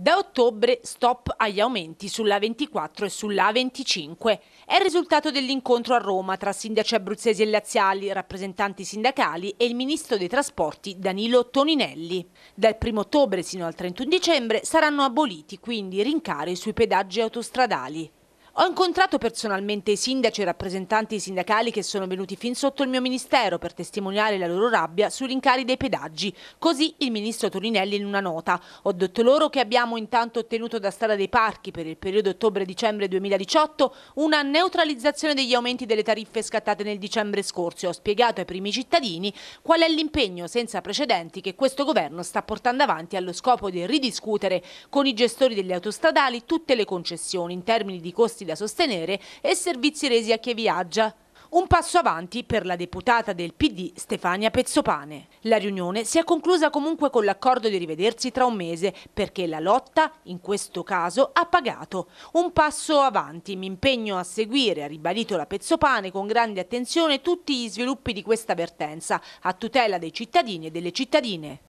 Da ottobre stop agli aumenti sulla 24 e sulla 25. È il risultato dell'incontro a Roma tra sindaci abruzzesi e laziali, rappresentanti sindacali e il ministro dei trasporti Danilo Toninelli. Dal 1 ottobre sino al 31 dicembre saranno aboliti quindi i rincari sui pedaggi autostradali. Ho incontrato personalmente i sindaci e i rappresentanti sindacali che sono venuti fin sotto il mio ministero per testimoniare la loro rabbia sui rincari dei pedaggi. Così il ministro Toninelli in una nota. Ho detto loro che abbiamo intanto ottenuto da Strada dei Parchi per il periodo ottobre-dicembre 2018 una neutralizzazione degli aumenti delle tariffe scattate nel dicembre scorso ho spiegato ai primi cittadini qual è l'impegno senza precedenti che questo governo sta portando avanti allo scopo di ridiscutere con i gestori degli autostradali tutte le concessioni in termini di costi da sostenere e servizi resi a chi viaggia. Un passo avanti per la deputata del PD Stefania Pezzopane. La riunione si è conclusa comunque con l'accordo di rivedersi tra un mese perché la lotta, in questo caso, ha pagato. Un passo avanti, mi impegno a seguire, ha ribadito la Pezzopane con grande attenzione tutti gli sviluppi di questa vertenza a tutela dei cittadini e delle cittadine.